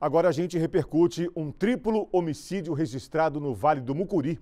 Agora a gente repercute um triplo homicídio registrado no Vale do Mucuri.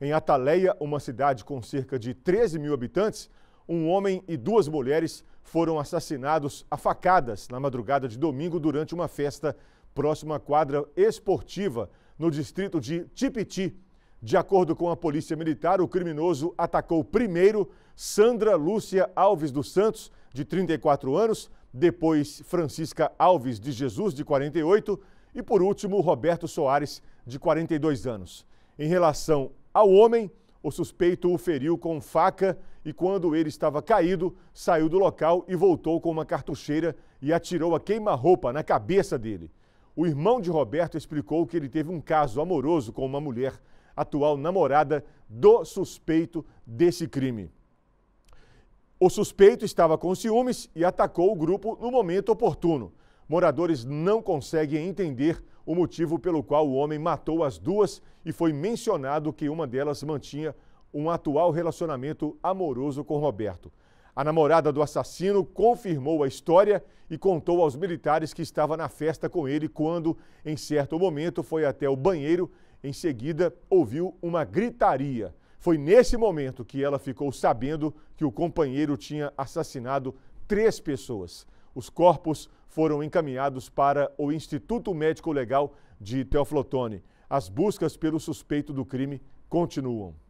Em Ataleia, uma cidade com cerca de 13 mil habitantes, um homem e duas mulheres foram assassinados a facadas na madrugada de domingo durante uma festa próxima à quadra esportiva no distrito de Tipiti. De acordo com a Polícia Militar, o criminoso atacou primeiro Sandra Lúcia Alves dos Santos, de 34 anos, depois Francisca Alves de Jesus, de 48, e por último Roberto Soares, de 42 anos. Em relação ao homem, o suspeito o feriu com faca e, quando ele estava caído, saiu do local e voltou com uma cartucheira e atirou a queima-roupa na cabeça dele. O irmão de Roberto explicou que ele teve um caso amoroso com uma mulher, atual namorada do suspeito desse crime. O suspeito estava com ciúmes e atacou o grupo no momento oportuno. Moradores não conseguem entender o motivo pelo qual o homem matou as duas e foi mencionado que uma delas mantinha um atual relacionamento amoroso com Roberto. A namorada do assassino confirmou a história e contou aos militares que estava na festa com ele quando, em certo momento, foi até o banheiro. Em seguida, ouviu uma gritaria. Foi nesse momento que ela ficou sabendo que o companheiro tinha assassinado três pessoas. Os corpos foram encaminhados para o Instituto Médico Legal de Teoflotone. As buscas pelo suspeito do crime continuam.